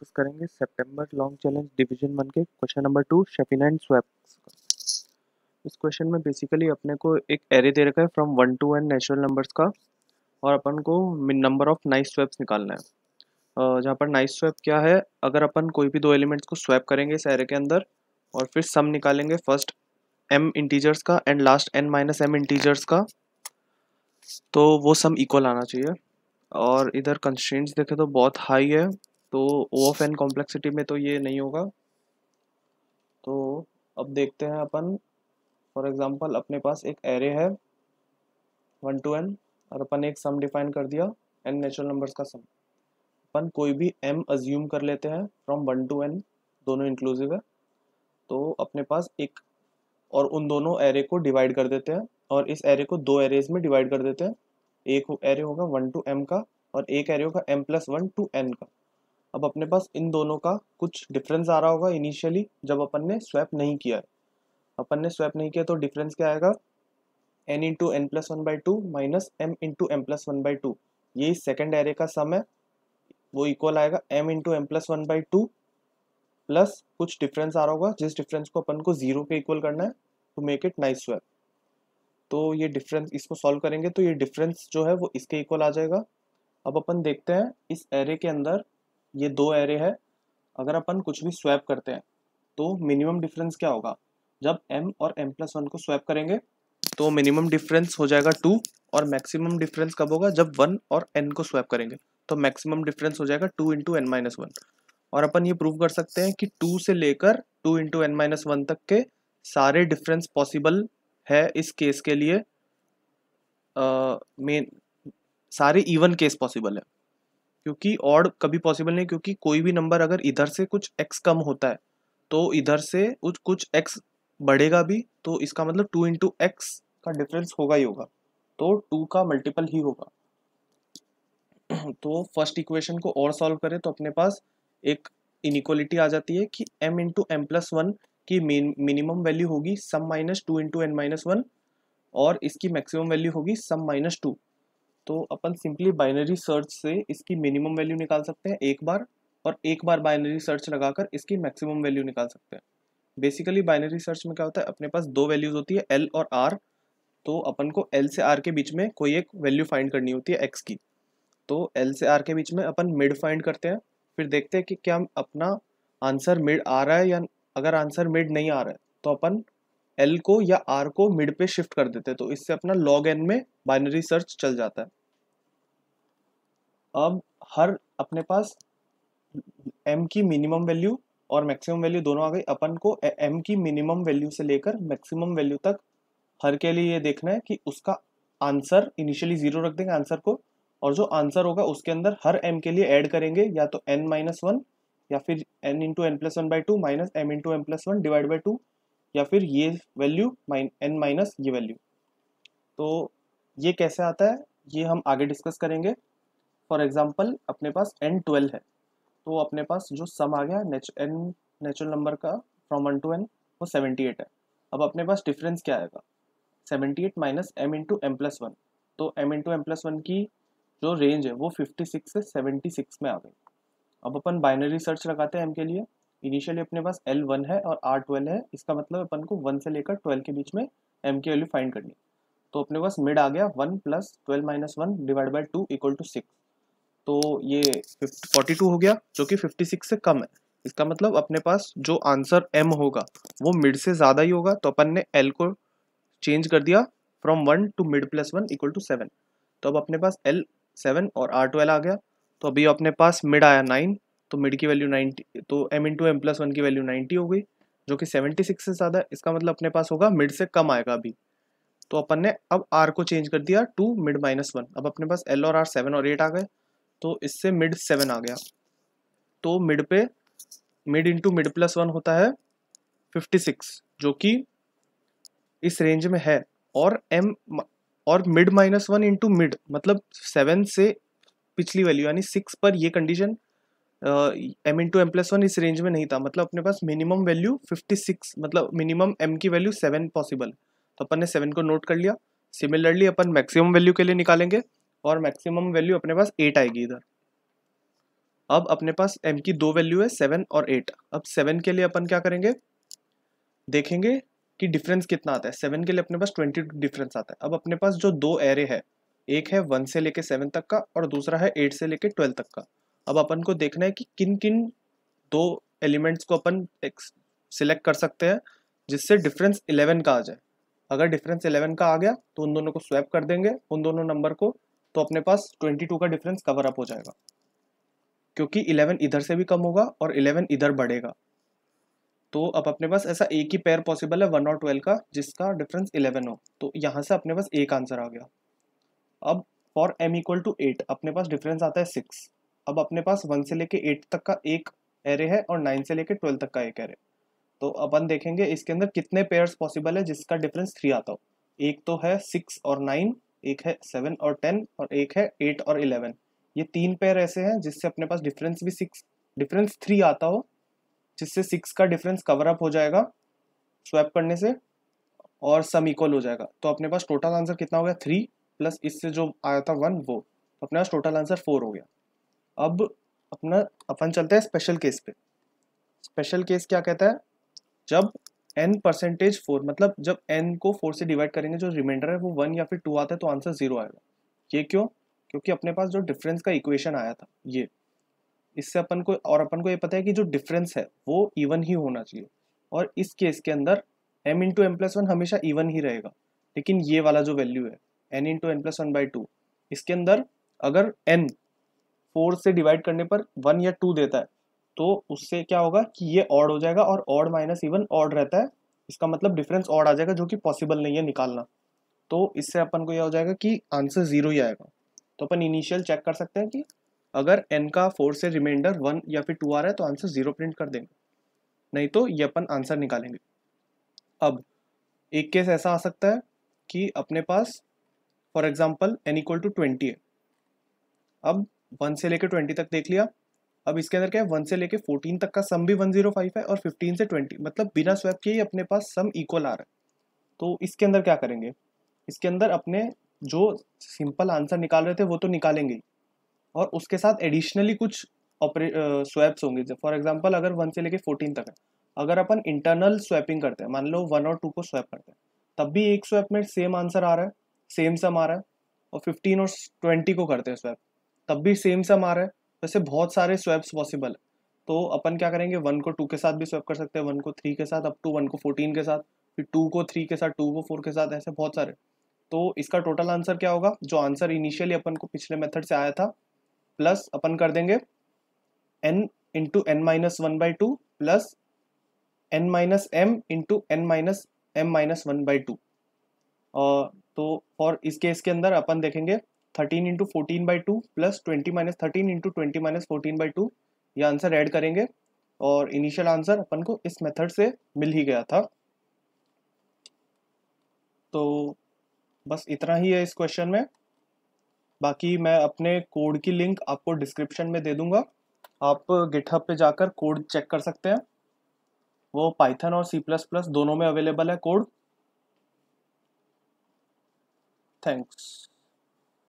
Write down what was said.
discuss करेंगे सितंबर long challenge division one के question number two Chefina and swaps इस क्वेश्चन में बेसिकली अपने को एक एरे दे रखा है from one to N natural numbers का और अपन को नंबर ऑफ नाइस स्वैप्स निकालना है जहाँ पर नाइस स्वैप क्या है अगर अपन कोई भी दो एलिमेंट्स को स्वैप करेंगे इस एरे के अंदर और फिर सम निकालेंगे फर्स्ट एम इंटीजर्स का and last N minus M integers का तो वो सम इक्वल आना चाहिए और इधर कंस्टेंट्स देखें तो बहुत हाई है तो ओ ऑफ एन कॉम्प्लेक्सिटी में तो ये नहीं होगा तो अब देखते हैं अपन फॉर एग्जांपल अपने पास एक एरे है वन टू एन और अपन एक सम डिफाइन कर दिया एन नेचुरल नंबर्स का सम अपन कोई भी एम अज्यूम कर लेते हैं फ्रॉम वन टू एन दोनों इंक्लूसिव है तो अपने पास एक और उन दोनों एरे को डिवाइड कर देते हैं और इस एरे को दो एरेज में डिवाइड कर देते हैं एक एरे होगा वन टू एम का और एक एरे होगा M plus one to N का अब अपने पास इन दोनों का कुछ डिफरेंस आ रहा होगा इनिशियली जब अपन ने स्वैप नहीं किया है अपन ने स्वैप नहीं किया तो डिफरेंस क्या आएगा N into N plus one by two minus M into M plus one by two ये सेकेंड एरे का सम है वो इक्वल आएगा M into M plus one by two plus कुछ डिफरेंस आ रहा होगा जिस डिफरेंस को अपन को जीरो पे इक्वल करना है to make it nice swap तो ये डिफरेंस इसको सॉल्व करेंगे तो ये डिफरेंस जो है वो इसके इक्वल आ जाएगा अब अपन देखते हैं इस एरे के अंदर ये दो एरे है अगर अपन कुछ भी स्वैप करते हैं तो मिनिमम डिफरेंस क्या होगा जब m और m प्लस वन को स्वैप करेंगे तो मिनिमम डिफरेंस हो जाएगा टू और मैक्सिमम डिफरेंस कब होगा जब वन और n को स्वैप करेंगे तो मैक्सिमम डिफरेंस हो जाएगा two into N minus one और अपन ये प्रूव कर सकते हैं कि टू से लेकर two into N minus one तक के सारे डिफरेंस पॉसिबल है इस केस के लिए मेन uh, सारे इवन केस पॉसिबल है क्योंकि ऑड कभी पॉसिबल नहीं क्योंकि कोई भी नंबर अगर इधर से कुछ एक्स कम होता है तो इधर से कुछ कुछ एक्स बढ़ेगा भी तो इसका मतलब टू इंटू एक्स का डिफरेंस होगा ही होगा तो टू का मल्टीपल ही होगा तो फर्स्ट इक्वेशन को और सॉल्व करें तो अपने पास एक इनिक्वलिटी आ जाती है कि M into M plus one की मिनिमम वैल्यू होगी sum minus two into N minus one और इसकी मैक्सिमम वैल्यू होगी सम माइनस टू तो अपन सिंपली बाइनरी सर्च से इसकी मिनिमम वैल्यू निकाल सकते हैं एक बार और एक बार बाइनरी सर्च लगाकर इसकी मैक्सिमम वैल्यू निकाल सकते हैं बेसिकली बाइनरी सर्च में क्या होता है अपने पास दो वैल्यूज होती है एल और आर तो अपन को एल से आर के बीच में कोई एक वैल्यू फाइंड करनी होती है एक्स की तो एल से आर के बीच में अपन मिड फाइंड करते हैं फिर देखते हैं कि क्या अपना आंसर मिड आ रहा है या अगर आंसर मिड नहीं आ रहा है तो अपन एल को या आर को मिड पे शिफ्ट कर देते हैं तो इससे अपना लॉग एन में बाइनरी सर्च चल जाता है अब हर अपने पास एम की मिनिमम वैल्यू और मैक्सिमम वैल्यू दोनों आ गई अपन को एम की मिनिमम वैल्यू से लेकर मैक्सिमम वैल्यू तक हर के लिए ये देखना है कि उसका आंसर इनिशियली जीरो रख देंगे आंसर को और जो आंसर होगा उसके अंदर हर एम के लिए ऐड करेंगे या तो एन माइनस वन या फिर N into N plus one by two minus M into M plus one divide by two या फिर ये वैल्यू एन माइनस ये वैल्यू तो ये कैसे आता है ये हम आगे डिस्कस करेंगे फॉर एग्जाम्पल अपने पास एन ट्वेल्व है तो अपने पास जो सम आ गया एन नेचुरल नंबर का फ्रॉम वन टू एन वो सेवेंटी एट है अब अपने पास डिफरेंस क्या आएगा seventy eight minus M into M plus one तो M into M plus one की जो रेंज है वो फिफ्टी सिक्स से सेवेंटी सिक्स में आ गई अब अपन बाइनरी सर्च लगाते हैं एम के लिए इनिशियली अपने पास एल वन है और आर ट्वेल्व है इसका मतलब अपन को वन से लेकर ट्वेल्व के बीच में एम की वैल्यू फाइंड करनी तो अपने पास मिड आ गया one plus twelve minus one divide by two equal to six तो ये फोर्टी टू हो गया जो कि फिफ्टी सिक्स से कम है इसका मतलब अपने पास जो आंसर एम होगा वो मिड से ज़्यादा ही होगा तो अपन ने एल को चेंज कर दिया from one to mid plus one equal to seven तो अब अपने पास एल सेवन और आर ट्वेल्व आ गया तो अभी अपने पास मिड आया नाइन तो मिड की वैल्यू नाइन्टी तो M to M plus one की वैल्यू नाइन्टी हो गई जो कि सेवेंटी सिक्स से ज़्यादा इसका मतलब अपने पास होगा मिड से कम आएगा अभी तो अपन ने अब आर को चेंज कर दिया टू मिड माइनस वन अब अपने पास एल और आर सेवन और एट आ गए तो इससे मिड सेवन आ गया तो मिड पे mid into mid plus one होता है फिफ्टी सिक्स जो कि इस रेंज में है और एम और mid minus one into mid मतलब सेवन से पिछली वैल्यू यानी सिक्स पर ये condition M into M plus one इस रेंज में नहीं था मतलब अपने पास मिनिमम वैल्यू फिफ्टी सिक्स मतलब मिनिमम एम की वैल्यू सेवन पॉसिबल तो अपन ने सेवन को नोट कर लिया सिमिलरली अपन मैक्सिमम वैल्यू के लिए निकालेंगे और मैक्सिमम वैल्यू अपने पास एट आएगी इधर अब अपने पास एम की दो वैल्यू है सेवन और एट अब सेवन के लिए अपन क्या करेंगे देखेंगे कि डिफरेंस कितना आता है सेवन के लिए अपने पास ट्वेंटी टू डिफरेंस आता है अब अपने पास जो दो एरे है एक है वन से लेके सेवन तक का और दूसरा है एट से लेके ट्वेल्व तक का अब अपन को देखना है कि किन किन दो एलिमेंट्स को अपन सिलेक्ट कर सकते हैं जिससे डिफरेंस इलेवन का आ जाए अगर डिफरेंस इलेवन का आ गया तो उन दोनों को स्वैप कर देंगे उन दोनों नंबर को तो अपने पास 22 का डिफरेंस कवर अप हो जाएगा क्योंकि 11 इधर से भी कम होगा और 11 इधर बढ़ेगा तो अब अपने पास ऐसा एक ही पेयर पॉसिबल है वन और ट्वेल्व का जिसका डिफरेंस इलेवन हो तो यहाँ से अपने पास एक आंसर आ गया अब for M equal to eight अपने पास डिफरेंस आता है सिक्स अब अपने पास वन से लेके एट तक का एक एरे है और नाइन से लेके ट्वेल्व तक का एक एरे तो अपन देखेंगे इसके अंदर कितने पेयर्स पॉसिबल है जिसका डिफरेंस थ्री आता हो एक तो है सिक्स और नाइन एक है सेवन और टेन और एक है एट और इलेवन ये तीन पेयर ऐसे हैं जिससे अपने पास डिफरेंस भी सिक्स डिफरेंस थ्री आता हो जिससे सिक्स का डिफरेंस कवर अप हो जाएगा स्वैप करने से और सम इक्वल हो जाएगा तो अपने पास टोटल आंसर कितना हो गया थ्री प्लस इससे जो आया था वन वो तो अपने पास टोटल आंसर फोर हो गया अब अपना अपन चलते हैं स्पेशल केस पे स्पेशल केस क्या कहता है जब एन परसेंटेज फोर मतलब जब एन को फोर से डिवाइड करेंगे जो रिमाइंडर है वो वन या फिर टू आता है तो आंसर जीरो आएगा ये क्यों क्योंकि अपने पास जो डिफरेंस का इक्वेशन आया था ये इससे अपन को और अपन को ये पता है कि जो डिफरेंस है वो इवन ही होना चाहिए और इस केस के अंदर M into M plus one हमेशा इवन ही रहेगा लेकिन ये वाला जो वैल्यू है N into N plus one by two इसके अंदर अगर एन फोर से डिवाइड करने पर वन या टू देता है तो उससे क्या होगा कि ये ऑड हो जाएगा और ऑड माइनस इवन ऑड रहता है इसका मतलब डिफरेंस ऑड आ जाएगा जो कि पॉसिबल नहीं है निकालना तो इससे अपन को यह हो जाएगा कि आंसर जीरो ही आएगा तो अपन इनिशियल चेक कर सकते हैं कि अगर एन का फोर से रिमाइंडर वन या फिर टू आ रहा है तो आंसर जीरो प्रिंट कर देंगे नहीं तो ये अपन आंसर निकालेंगे अब एक केस ऐसा आ सकता है कि अपने पास for example N equal to twenty है अब वन से लेकर ट्वेंटी तक देख लिया अब इसके अंदर क्या है वन से लेके फोर्टीन तक का सम भी वन जीरो फाइव है और फिफ्टीन से ट्वेंटी मतलब बिना स्वैप के ही अपने पास सम इक्वल आ रहा है तो इसके अंदर क्या करेंगे इसके अंदर अपने जो सिंपल आंसर निकाल रहे थे वो तो निकालेंगे और उसके साथ एडिशनली कुछ ऑपरे स्वैप्स होंगे फॉर एग्जाम्पल अगर वन से लेके फोर्टीन तक है अगर अपन इंटरनल स्वैपिंग करते हैं मान लो वन और टू को स्वैप करते हैं तब भी एक स्वैप में सेम आंसर आ रहा है सेम सम आ रहा है और फिफ्टीन और ट्वेंटी को करते हैं स्वैप तब भी सेम सम आ रहा है वैसे बहुत सारे स्वैप्स पॉसिबल है तो अपन क्या करेंगे वन को टू के साथ भी स्वैप कर सकते हैं वन को थ्री के साथ अप टू वन को फोर्टीन के साथ फिर टू को थ्री के साथ टू को फोर के साथ ऐसे बहुत सारे तो इसका टोटल आंसर क्या होगा जो आंसर इनिशियली अपन को पिछले मेथड से आया था प्लस अपन कर देंगे N into N minus one by two plus N minus M into N minus M minus one by two तो फॉर इस केस के अंदर अपन देखेंगे thirteen into fourteen by two plus twenty minus thirteen into twenty minus fourteen by two ये answer add करेंगे और initial answer अपन को इस मेथड से मिल ही गया था तो बस इतना ही है इस क्वेश्चन में बाकी मैं अपने कोड की लिंक आपको डिस्क्रिप्शन में दे दूंगा आप गिटहब पे जाकर कोड चेक कर सकते हैं वो पाइथन और सी प्लस प्लस दोनों में अवेलेबल है कोड थैंक्स